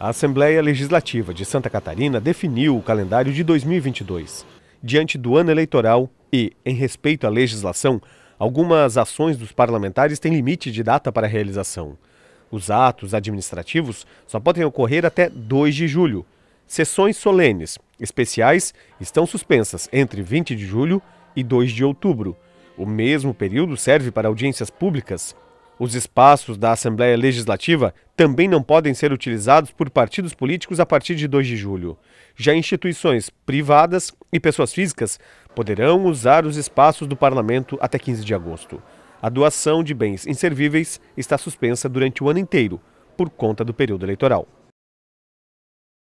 A Assembleia Legislativa de Santa Catarina definiu o calendário de 2022. Diante do ano eleitoral e, em respeito à legislação, algumas ações dos parlamentares têm limite de data para realização. Os atos administrativos só podem ocorrer até 2 de julho. Sessões solenes especiais estão suspensas entre 20 de julho e 2 de outubro. O mesmo período serve para audiências públicas. Os espaços da Assembleia Legislativa também não podem ser utilizados por partidos políticos a partir de 2 de julho. Já instituições privadas e pessoas físicas poderão usar os espaços do parlamento até 15 de agosto. A doação de bens inservíveis está suspensa durante o ano inteiro, por conta do período eleitoral.